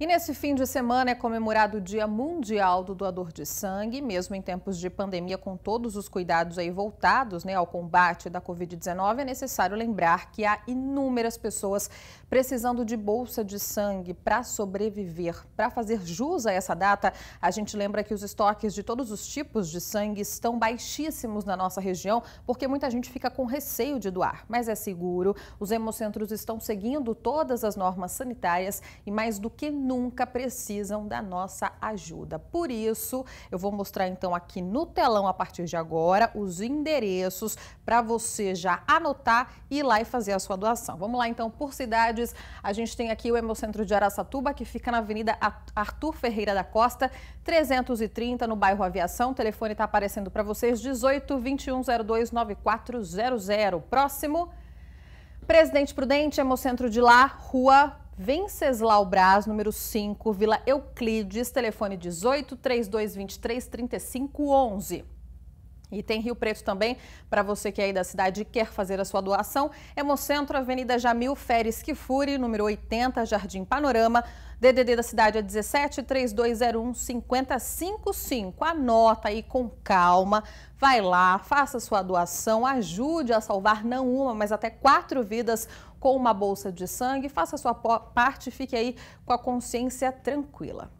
E nesse fim de semana é comemorado o Dia Mundial do Doador de Sangue, mesmo em tempos de pandemia, com todos os cuidados aí voltados né, ao combate da Covid-19, é necessário lembrar que há inúmeras pessoas precisando de bolsa de sangue para sobreviver. Para fazer jus a essa data, a gente lembra que os estoques de todos os tipos de sangue estão baixíssimos na nossa região, porque muita gente fica com receio de doar, mas é seguro. Os hemocentros estão seguindo todas as normas sanitárias e mais do que nunca precisam da nossa ajuda. Por isso, eu vou mostrar então aqui no telão a partir de agora os endereços para você já anotar e ir lá e fazer a sua doação. Vamos lá então por cidades. A gente tem aqui o Hemocentro de Araçatuba, que fica na Avenida Arthur Ferreira da Costa, 330, no bairro Aviação. O telefone está aparecendo para vocês, 18 21 02 9400. Próximo. Presidente Prudente, Hemocentro de lá, Rua Venceslau Braz, número 5, Vila Euclides, telefone 18 3223 3511. E tem Rio Preto também, para você que é aí da cidade e quer fazer a sua doação. Hemocentro, é Avenida Jamil Feres Kifuri, número 80, Jardim Panorama. DDD da cidade é 17 3201 5055. Anota aí com calma, vai lá, faça sua doação, ajude a salvar não uma, mas até quatro vidas com uma bolsa de sangue. Faça a sua parte, fique aí com a consciência tranquila.